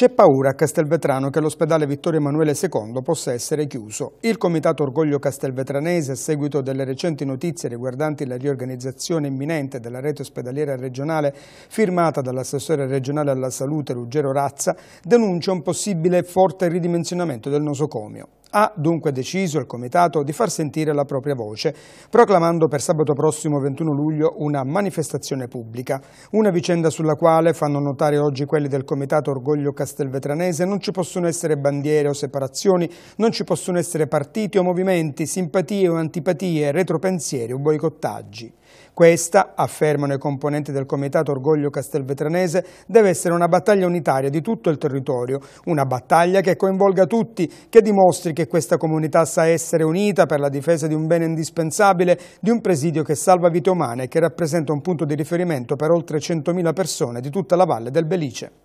C'è paura a Castelvetrano che l'ospedale Vittorio Emanuele II possa essere chiuso. Il Comitato Orgoglio Castelvetranese, a seguito delle recenti notizie riguardanti la riorganizzazione imminente della rete ospedaliera regionale firmata dall'assessore regionale alla salute Ruggero Razza, denuncia un possibile forte ridimensionamento del nosocomio. Ha dunque deciso il Comitato di far sentire la propria voce, proclamando per sabato prossimo 21 luglio una manifestazione pubblica. Una vicenda sulla quale, fanno notare oggi quelli del Comitato Orgoglio Castelvetranese, non ci possono essere bandiere o separazioni, non ci possono essere partiti o movimenti, simpatie o antipatie, retropensieri o boicottaggi. Questa, affermano i componenti del Comitato Orgoglio Castelvetranese, deve essere una battaglia unitaria di tutto il territorio, una battaglia che coinvolga tutti, che dimostri che che questa comunità sa essere unita per la difesa di un bene indispensabile, di un presidio che salva vite umane e che rappresenta un punto di riferimento per oltre 100.000 persone di tutta la valle del Belice.